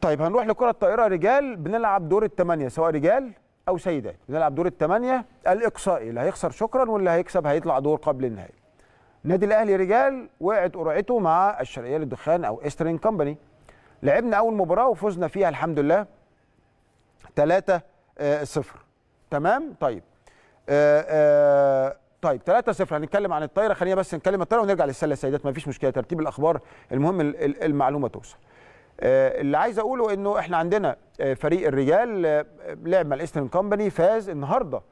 طيب هنروح لكره الطائره رجال بنلعب دور الثمانيه سواء رجال او سيدات بنلعب دور الثمانيه الاقصائي اللي هيخسر شكرا واللي هيكسب هيطلع دور قبل النهائي النادي الاهلي رجال وقعت قرعته مع الشرقيه للدخان او استرين كومباني لعبنا اول مباراه وفزنا فيها الحمد لله 3 0 آه، تمام طيب آآ آه، آآ آه، طيب 3 0 هنتكلم عن الطايره خلينا بس نتكلم الطايره ونرجع للسله السيدات مفيش مشكله ترتيب الاخبار المهم المعلومه توصل آه، اللي عايز اقوله انه احنا عندنا آه، فريق الرجال آه، لعب مع الايسترن كومباني فاز النهارده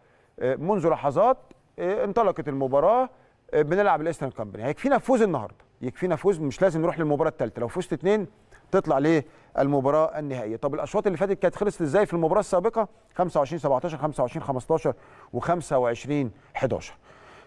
منذ لحظات انطلقت المباراه بنلعب الايسترن كومباني هيكفينا فوز النهارده يكفينا فوز مش لازم نروح للمباراه الثالثه لو فزت اثنين تطلع ليه المباراه النهائيه طب الاشواط اللي فاتت كانت خلصت ازاي في المباراه السابقه 25 17 25 15 و25 11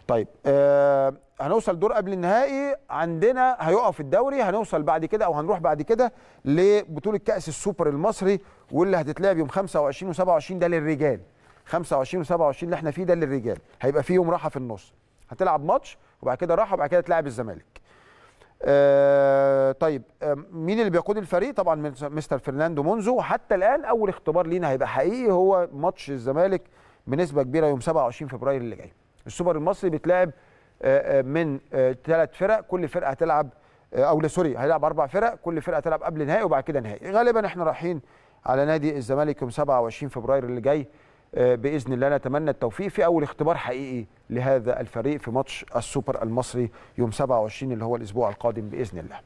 طيب آه هنوصل دور قبل النهائي عندنا هيقف الدوري هنوصل بعد كده او هنروح بعد كده لبطوله كاس السوبر المصري واللي هتتلعب يوم 25 و27 ده للرجال 25 و27 اللي احنا فيه ده للرجال هيبقى فيه يوم راحه في النص هتلعب ماتش وبعد كده راحه وبعد كده تلعب الزمالك آه طيب آه مين اللي بيقود الفريق طبعا مستر فرناندو مونزو وحتى الان اول اختبار لينا هيبقى حقيقي هو ماتش الزمالك بنسبه كبيره يوم 27 فبراير اللي جاي السوبر المصري بيتلعب آه، آه، من ثلاث آه، فرق كل فرقه هتلعب او سوري هيلعب اربع فرق كل فرقه هتلعب قبل نهائي وبعد كده نهائي غالبا احنا رايحين على نادي الزمالك يوم 27 فبراير اللي جاي باذن الله نتمنى التوفيق في اول اختبار حقيقي لهذا الفريق في ماتش السوبر المصري يوم 27 اللي هو الاسبوع القادم باذن الله